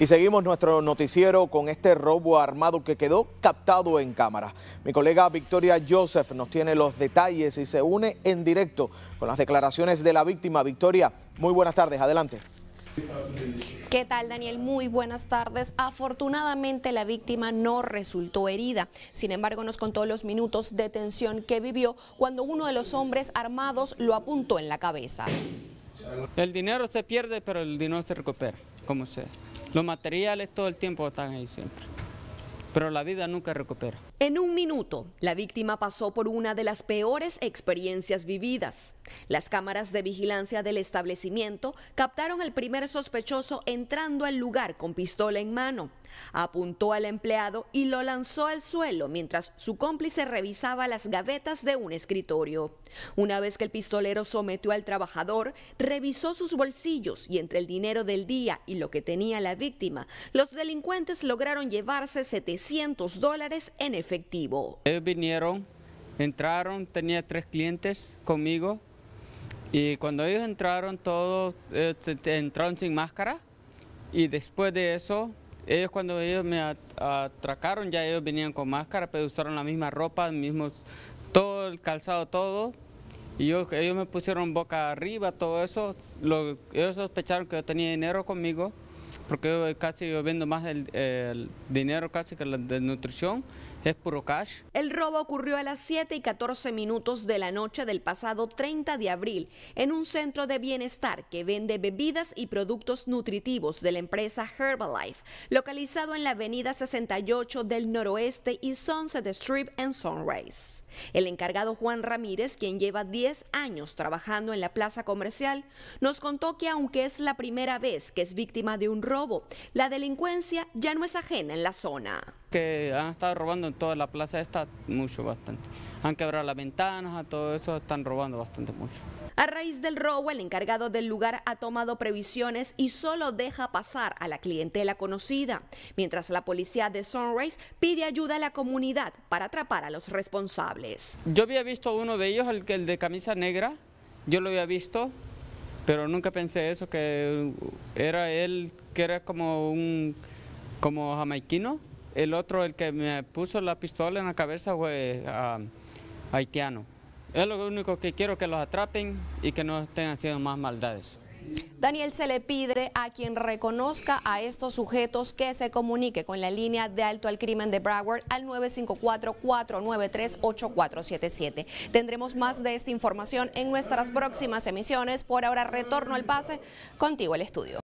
Y seguimos nuestro noticiero con este robo armado que quedó captado en cámara. Mi colega Victoria Joseph nos tiene los detalles y se une en directo con las declaraciones de la víctima. Victoria, muy buenas tardes, adelante. ¿Qué tal, Daniel? Muy buenas tardes. Afortunadamente, la víctima no resultó herida. Sin embargo, nos contó los minutos de tensión que vivió cuando uno de los hombres armados lo apuntó en la cabeza. El dinero se pierde, pero el dinero se recupera, como sea. Los materiales todo el tiempo están ahí siempre pero la vida nunca recupera. En un minuto, la víctima pasó por una de las peores experiencias vividas. Las cámaras de vigilancia del establecimiento captaron al primer sospechoso entrando al lugar con pistola en mano apuntó al empleado y lo lanzó al suelo mientras su cómplice revisaba las gavetas de un escritorio. Una vez que el pistolero sometió al trabajador, revisó sus bolsillos y entre el dinero del día y lo que tenía la víctima, los delincuentes lograron llevarse 700 dólares en efectivo. Ellos vinieron, entraron, tenía tres clientes conmigo y cuando ellos entraron todos, eh, entraron sin máscara y después de eso ellos cuando ellos me atracaron ya ellos venían con máscara, pero usaron la misma ropa, mismos, todo el calzado, todo. Y yo, ellos me pusieron boca arriba, todo eso. ellos sospecharon que yo tenía dinero conmigo porque casi yo vendo más el, dinero casi que la nutrición, es puro cash. El robo ocurrió a las 7 y 14 minutos de la noche del pasado 30 de abril en un centro de bienestar que vende bebidas y productos nutritivos de la empresa Herbalife, localizado en la avenida 68 del noroeste y Sunset Strip and Sunrise. El encargado Juan Ramírez, quien lleva 10 años trabajando en la plaza comercial, nos contó que aunque es la primera vez que es víctima de un robo, la delincuencia ya no es ajena en la zona. Que han estado robando en toda la plaza esta mucho, bastante. Han quebrado las ventanas, a todo eso están robando bastante mucho. A raíz del robo, el encargado del lugar ha tomado previsiones y solo deja pasar a la clientela conocida, mientras la policía de Sunrise pide ayuda a la comunidad para atrapar a los responsables. Yo había visto uno de ellos, el, el de camisa negra, yo lo había visto, pero nunca pensé eso, que era él, que era como un como jamaiquino. El otro, el que me puso la pistola en la cabeza, fue haitiano. Es lo único que quiero, que los atrapen y que no estén haciendo más maldades. Daniel, se le pide a quien reconozca a estos sujetos que se comunique con la línea de alto al crimen de Broward al 954-493-8477. Tendremos más de esta información en nuestras próximas emisiones. Por ahora, retorno al pase. Contigo el estudio.